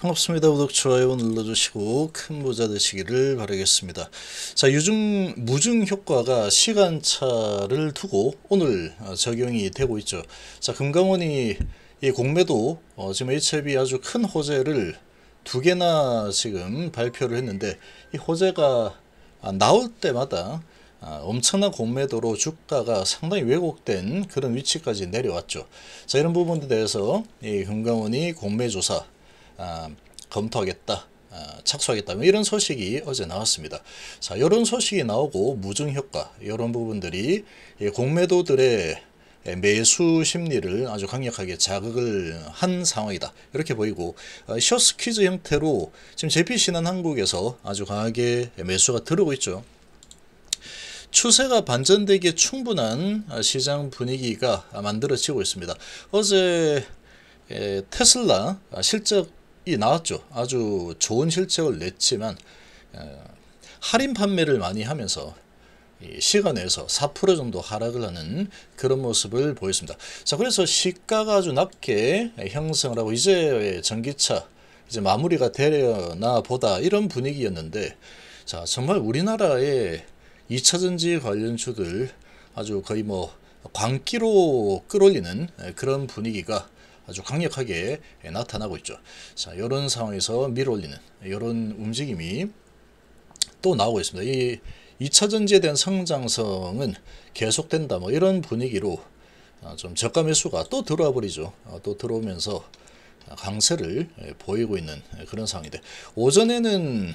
반갑습니다. 구독, 좋아요 눌러주시고 큰 부자 되시기를 바라겠습니다. 자, 요즘 무증 효과가 시간차를 두고 오늘 어, 적용이 되고 있죠. 자, 금감원이 이 공매도 어, 지금 HLB 아주 큰 호재를 두 개나 지금 발표를 했는데 이 호재가 아, 나올 때마다 아, 엄청난 공매도로 주가가 상당히 왜곡된 그런 위치까지 내려왔죠. 자 이런 부분에 대해서 이 금감원이 공매조사 아, 검토하겠다. 아, 착수하겠다 뭐 이런 소식이 어제 나왔습니다. 자 이런 소식이 나오고 무증효과 이런 부분들이 공매도들의 매수 심리를 아주 강력하게 자극을 한 상황이다. 이렇게 보이고 숏스퀴즈 아, 형태로 지금 JPC는 한국에서 아주 강하게 매수가 들어오고 있죠. 추세가 반전되기에 충분한 시장 분위기가 만들어지고 있습니다. 어제 테슬라 실적 이 나왔죠. 아주 좋은 실적을 냈지만 어, 할인 판매를 많이 하면서 시간에서 4% 정도 하락을 하는 그런 모습을 보였습니다. 자, 그래서 시가가 아주 낮게 형성을 하고 이제 전기차 이제 마무리가 되려나 보다 이런 분위기였는데 자, 정말 우리나라의 2차 전지 관련주들 아주 거의 뭐 광기로 끌어올리는 그런 분위기가 아주 강력하게 나타나고 있죠. 자, 이런 상황에서 밀어올리는 이런 움직임이 또 나오고 있습니다. 이 2차 전지에 대한 성장성은 계속된다. 뭐 이런 분위기로 어, 좀 저가 매수가 또 들어와 버리죠. 어, 또 들어오면서 강세를 예, 보이고 있는 그런 상황인데 오전에는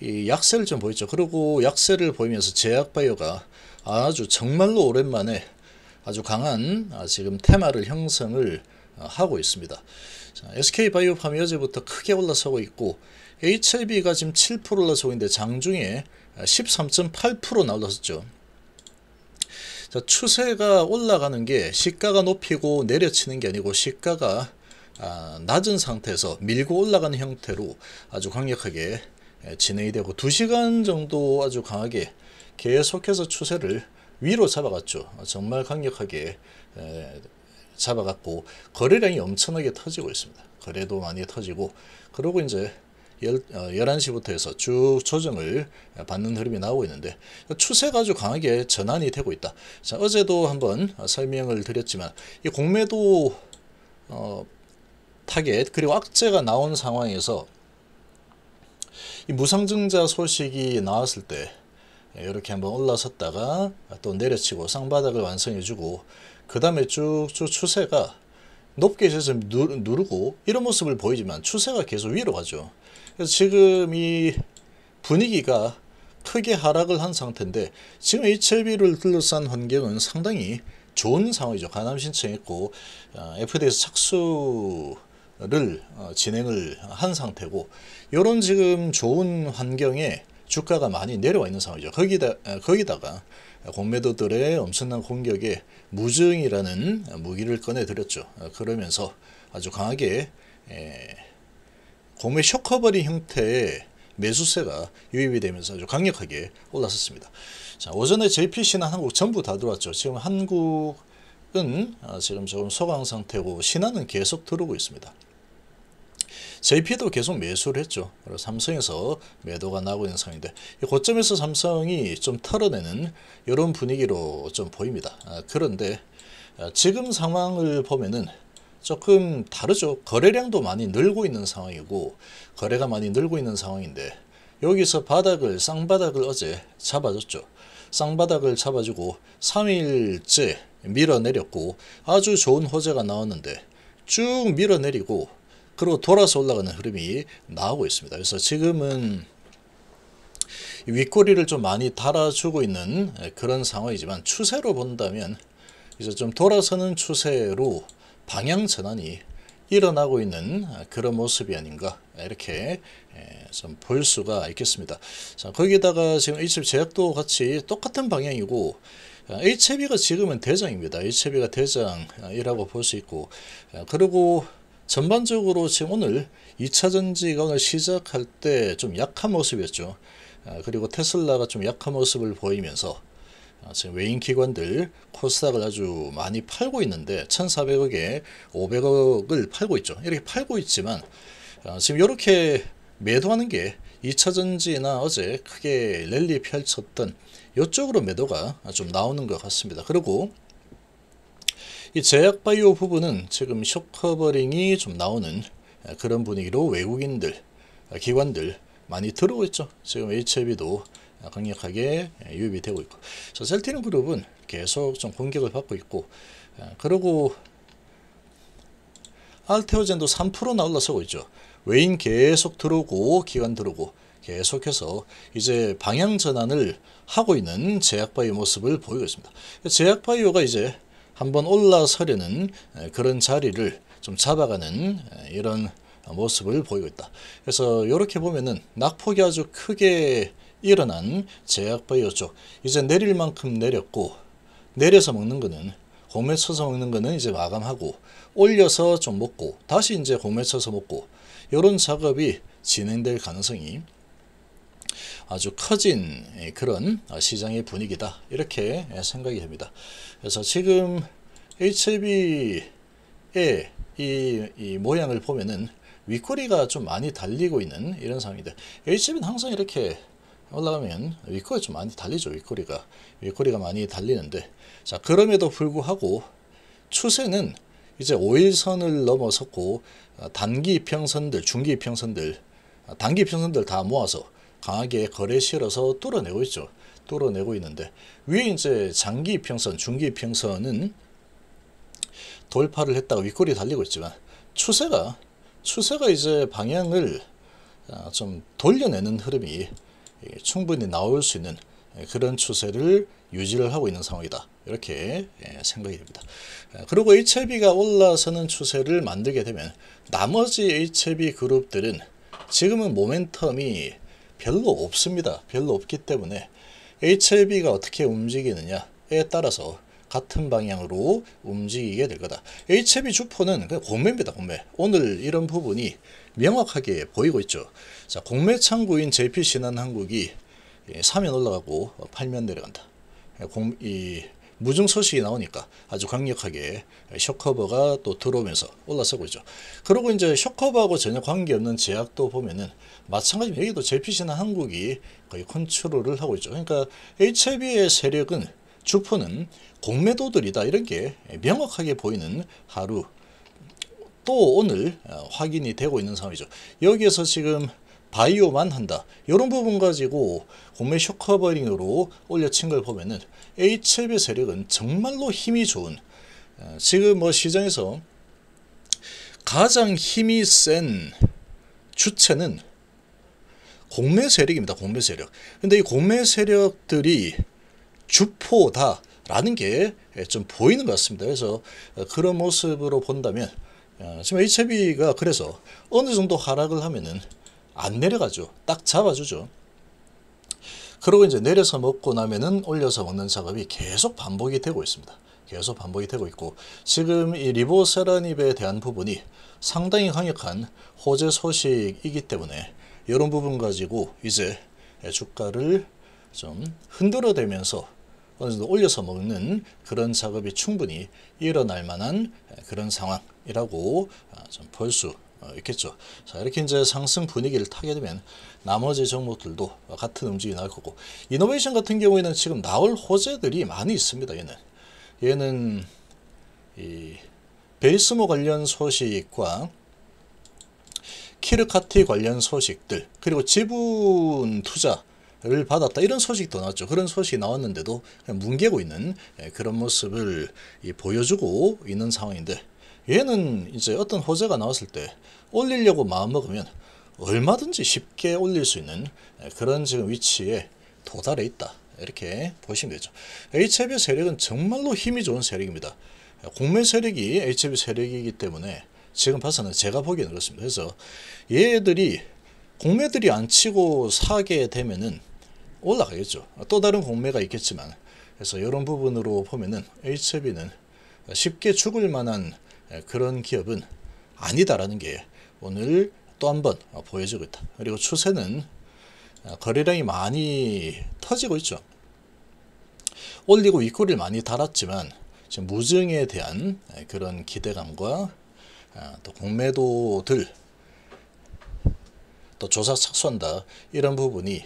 이 약세를 좀 보였죠. 그리고 약세를 보이면서 제약바이오가 아주 정말로 오랜만에 아주 강한 아, 지금 테마를 형성을 어, 하고 있습니다. 자, SK바이오 팜이 어제부터 크게 올라서고 있고 HLB가 지금 7% 올라서고 있는데 장중에 13.8%나 올랐었죠. 자, 추세가 올라가는 게 시가가 높이고 내려치는 게 아니고 시가가 아, 낮은 상태에서 밀고 올라가는 형태로 아주 강력하게 진행이 되고 2시간 정도 아주 강하게 계속해서 추세를 위로 잡아갔죠. 아, 정말 강력하게 잡아갖고 거래량이 엄청나게 터지고 있습니다. 거래도 많이 터지고 그러고 이제 열, 어, 11시부터 해서 쭉 조정을 받는 흐름이 나오고 있는데 추세가 아주 강하게 전환이 되고 있다. 자, 어제도 한번 설명을 드렸지만 이 공매도 어, 타겟 그리고 악재가 나온 상황에서 이 무상증자 소식이 나왔을 때 네, 이렇게 한번 올라섰다가 또 내려치고 쌍바닥을 완성해주고 그 다음에 쭉쭉 추세가 높게 해서 누르고 이런 모습을 보이지만 추세가 계속 위로 가죠. 그래서 지금 이 분위기가 크게 하락을 한 상태인데 지금 HLB를 둘러싼 환경은 상당히 좋은 상황이죠. 가남 신청했고 f d 에 착수를 어, 진행을 한 상태고 이런 지금 좋은 환경에 주가가 많이 내려와 있는 상황이죠. 거기다, 어, 거기다가 공매도들의 엄청난 공격에 무증이라는 무기를 꺼내들였죠. 어, 그러면서 아주 강하게 공매 쇼커버리 형태의 매수세가 유입이 되면서 아주 강력하게 올랐었습니다. 자, 오전에 JPC나 한국 전부 다 들어왔죠. 지금 한국은 어, 지금 조금 소강 상태고 신한은 계속 들어오고 있습니다. JP도 계속 매수를 했죠. 그리고 삼성에서 매도가 나고 있는 상황인데 고점에서 삼성이 좀 털어내는 이런 분위기로 좀 보입니다. 아, 그런데 아, 지금 상황을 보면은 조금 다르죠. 거래량도 많이 늘고 있는 상황이고 거래가 많이 늘고 있는 상황인데 여기서 바닥을 쌍바닥을 어제 잡아줬죠. 쌍바닥을 잡아주고 3일째 밀어내렸고 아주 좋은 호재가 나왔는데 쭉 밀어내리고 그리고 돌아서 올라가는 흐름이 나오고 있습니다. 그래서 지금은 윗꼬리를 좀 많이 달아주고 있는 그런 상황이지만 추세로 본다면 이제 좀 돌아서는 추세로 방향 전환이 일어나고 있는 그런 모습이 아닌가 이렇게 예, 좀볼 수가 있겠습니다. 자 거기다가 지금 HB 제약도 같이 똑같은 방향이고 아, HB가 지금은 대장입니다. HB가 대장이라고 볼 수 있고 아, 그리고 전반적으로 지금 오늘 2차전지가 오늘 시작할 때 좀 약한 모습이었죠. 아, 그리고 테슬라가 좀 약한 모습을 보이면서 아, 지금 외인 기관들 코스닥을 아주 많이 팔고 있는데 1,400억에 500억을 팔고 있죠. 이렇게 팔고 있지만 아, 지금 이렇게 매도하는 게 2차전지나 어제 크게 랠리 펼쳤던 이쪽으로 매도가 좀 나오는 것 같습니다. 그리고 이 제약바이오 부분은 지금 쇼커버링이 좀 나오는 그런 분위기로 외국인들, 기관들 많이 들어오겠죠. 지금 HIV도 강력하게 유입이 되고 있고 저 셀티는 그룹은 계속 좀 공격을 받고 있고 그리고 알테오젠도 3%나 올라서고 있죠. 외인 계속 들어오고 기관 들어오고 계속해서 이제 방향 전환을 하고 있는 제약바이오 모습을 보이고 있습니다. 제약바이오가 이제 한번 올라서려는 그런 자리를 좀 잡아가는 이런 모습을 보이고 있다. 그래서 이렇게 보면은 낙폭이 아주 크게 일어난 제약바이오 쪽 이제 내릴 만큼 내렸고 내려서 먹는 거는 홈에 쳐서 먹는 거는 이제 마감하고 올려서 좀 먹고 다시 이제 홈에 쳐서 먹고 이런 작업이 진행될 가능성이 아주 커진 예, 그런 어, 시장의 분위기다 이렇게 예, 생각이 됩니다. 그래서 지금 HB의 이, 이 모양을 보면은 윗꼬리가 좀 많이 달리고 있는 이런 상황인데 HB는 항상 이렇게 올라가면 윗꼬리 좀 많이 달리죠 윗꼬리가 윗꼬리가 많이 달리는데 자 그럼에도 불구하고 추세는 이제 5일선을 넘어섰고 단기 평선들 중기 평선들 아, 단기 평선들 다 모아서 강하게 거래 실어서 뚫어내고 있죠. 뚫어내고 있는데 위에 이제 장기 평선, 중기 평선은 돌파를 했다가 윗골이 달리고 있지만 추세가 추세가 이제 방향을 아, 좀 돌려내는 흐름이 예, 충분히 나올 수 있는 예, 그런 추세를 유지를 하고 있는 상황이다. 이렇게 예, 생각이 됩니다. 아, 그리고 HIB가 올라서는 추세를 만들게 되면 나머지 HIB 그룹들은 지금은 모멘텀이 별로 없습니다. 별로 없기 때문에 HLB가 어떻게 움직이느냐에 따라서 같은 방향으로 움직이게 될 거다. HLB 주포는 그냥 공매입니다. 공매. 오늘 이런 부분이 명확하게 보이고 있죠. 자, 공매 창구인 JP신한한국이 예, 사면 올라가고 팔면 내려간다. 예, 공, 이 무증 소식이 나오니까 아주 강력하게 쇼커버가또 들어오면서 올라서고 있죠. 그리고 이제 셔커버하고 전혀 관계없는 제약도 보면은 마찬가지로 여기도 JPC나 한국이 거의 컨트롤을 하고 있죠. 그러니까 HIV의 세력은 주포는 공매도들이다 이렇게 명확하게 보이는 하루 또 오늘 어, 확인이 되고 있는 상황이죠. 여기에서 지금 바이오만 한다. 이런 부분 가지고 공매 쇼커버링으로 올려친 걸 보면은 h 앱 b 세력은 정말로 힘이 좋은 어, 지금 뭐 시장에서 가장 힘이 센 주체는 공매 세력입니다. 공매 세력. 근데 이 공매 세력들이 주포다. 라는 게좀 예, 보이는 것 같습니다. 그래서 어, 그런 모습으로 본다면 어, 지금 HB가 그래서 어느 정도 하락을 하면은 안 내려가죠. 딱 잡아주죠. 그러고 이제 내려서 먹고 나면은 올려서 먹는 작업이 계속 반복이 되고 있습니다. 계속 반복이 되고 있고 지금 이 리보세라닙에 대한 부분이 상당히 강력한 호재 소식이기 때문에 이런 부분 가지고 이제 주가를 좀 흔들어대면서 어느 정도 올려서 먹는 그런 작업이 충분히 일어날 만한 그런 상황이라고 아, 좀볼수 어, 있겠죠. 자 이렇게 이제 상승 분위기를 타게 되면 나머지 종목들도 같은 움직임이 나올 거고 이노베이션 같은 경우에는 지금 나올 호재들이 많이 있습니다. 얘는 얘는 이 베이스모 관련 소식과 키르카티 관련 소식들 그리고 지분 투자를 받았다 이런 소식도 나왔죠. 그런 소식이 나왔는데도 뭉개고 있는 예, 그런 모습을 보여주고 있는 상황인데 얘는 이제 어떤 호재가 나왔을 때 올리려고 마음먹으면 얼마든지 쉽게 올릴 수 있는 그런 지금 위치에 도달해 있다. 이렇게 보시면 되죠. HIB 세력은 정말로 힘이 좋은 세력입니다. 공매 세력이 h i 세력이기 때문에 지금 봐서는 제가 보기에는 그렇습니다. 그래서 얘들이 공매들이 안 치고 사게 되면은 올라가겠죠. 또 다른 공매가 있겠지만 그래서 이런 부분으로 보면은 h i 는 쉽게 죽을 만한 예, 그런 기업은 아니다라는 게 오늘 또 한번 어, 보여지고 있다. 그리고 추세는 어, 거래량이 많이 터지고 있죠. 올리고 윗꼬리를 많이 달았지만 지금 무증에 대한 예, 그런 기대감과 어, 또 공매도들 또 조사 착수한다 이런 부분이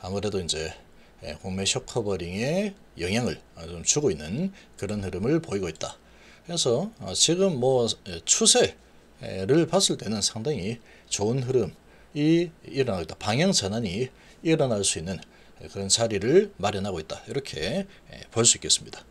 아무래도 이제 예, 공매 쇼커버링에 영향을 좀 주고 있는 그런 흐름을 보이고 있다. 그래서 어, 지금 뭐 예, 추세를 봤을 때는 상당히 좋은 흐름이 일어나고 있다. 방향 전환이 일어날 수 있는 그런 자리를 마련하고 있다. 이렇게 예, 볼수 있겠습니다.